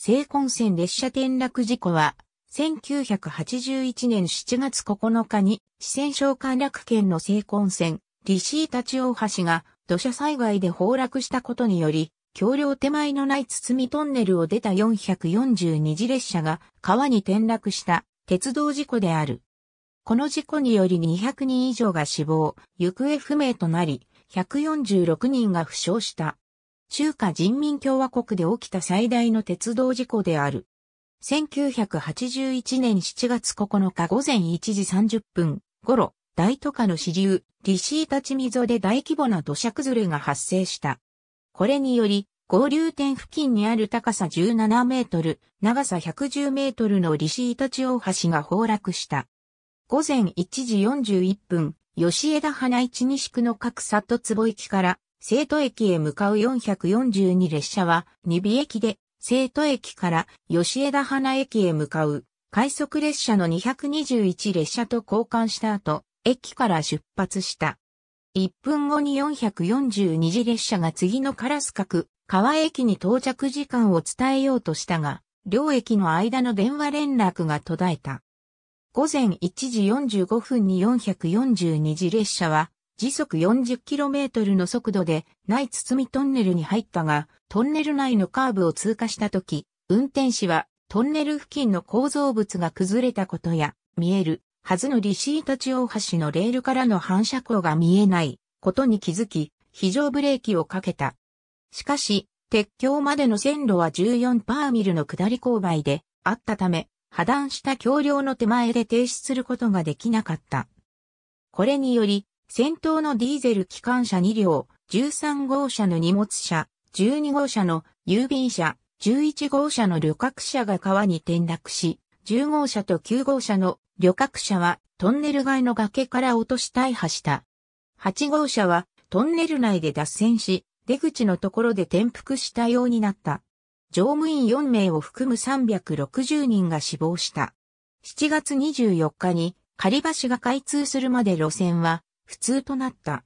西根線列車転落事故は、1981年7月9日に、四川省陥落圏の西根線、利尻立大橋が土砂災害で崩落したことにより、橋梁手前のない包みトンネルを出た442次列車が川に転落した鉄道事故である。この事故により200人以上が死亡、行方不明となり、146人が負傷した。中華人民共和国で起きた最大の鉄道事故である。1981年7月9日午前1時30分頃、大都下の支流、リシータチ溝で大規模な土砂崩れが発生した。これにより、合流点付近にある高さ17メートル、長さ110メートルのリシータチ大橋が崩落した。午前1時41分、吉枝花市西区の各里坪駅から生徒駅へ向かう442列車は、2尾駅で、生徒駅から吉枝花駅へ向かう、快速列車の221列車と交換した後、駅から出発した。1分後に442次列車が次のカラス角、川駅に到着時間を伝えようとしたが、両駅の間の電話連絡が途絶えた。午前1時45分に442次列車は時速 40km の速度で内みトンネルに入ったが、トンネル内のカーブを通過した時、運転士はトンネル付近の構造物が崩れたことや、見えるはずのリシータ中央橋のレールからの反射光が見えないことに気づき、非常ブレーキをかけた。しかし、鉄橋までの線路は14パーミルの下り勾配であったため、破断した橋梁の手前で停止することができなかった。これにより、先頭のディーゼル機関車2両、13号車の荷物車、12号車の郵便車、11号車の旅客車が川に転落し、10号車と9号車の旅客車はトンネル外の崖から落とし大破した。8号車はトンネル内で脱線し、出口のところで転覆したようになった。乗務員4名を含む360人が死亡した。7月24日に、仮橋が開通するまで路線は普通となった。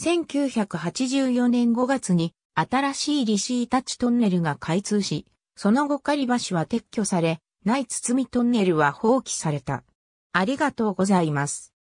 1984年5月に新しいリシータッチトンネルが開通し、その後狩り橋は撤去され、内包みトンネルは放棄された。ありがとうございます。